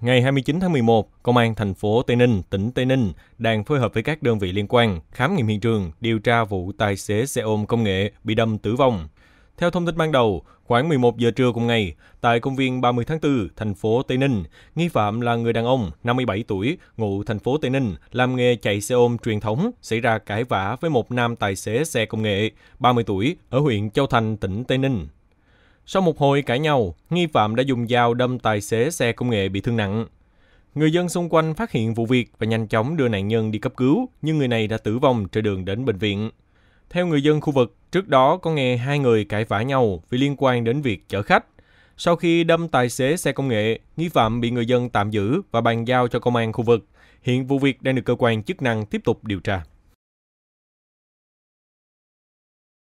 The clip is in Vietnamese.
Ngày 29 tháng 11, Công an thành phố Tây Ninh, tỉnh Tây Ninh đang phối hợp với các đơn vị liên quan khám nghiệm hiện trường, điều tra vụ tài xế xe ôm công nghệ bị đâm tử vong. Theo thông tin ban đầu, khoảng 11 giờ trưa cùng ngày, tại công viên 30 tháng 4, thành phố Tây Ninh, nghi phạm là người đàn ông 57 tuổi, ngụ thành phố Tây Ninh, làm nghề chạy xe ôm truyền thống, xảy ra cãi vã với một nam tài xế xe công nghệ 30 tuổi ở huyện Châu Thành, tỉnh Tây Ninh. Sau một hồi cãi nhau, nghi phạm đã dùng dao đâm tài xế xe công nghệ bị thương nặng. Người dân xung quanh phát hiện vụ việc và nhanh chóng đưa nạn nhân đi cấp cứu, nhưng người này đã tử vong trên đường đến bệnh viện. Theo người dân khu vực, trước đó có nghe hai người cãi vã nhau vì liên quan đến việc chở khách. Sau khi đâm tài xế xe công nghệ, nghi phạm bị người dân tạm giữ và bàn giao cho công an khu vực. Hiện vụ việc đang được cơ quan chức năng tiếp tục điều tra.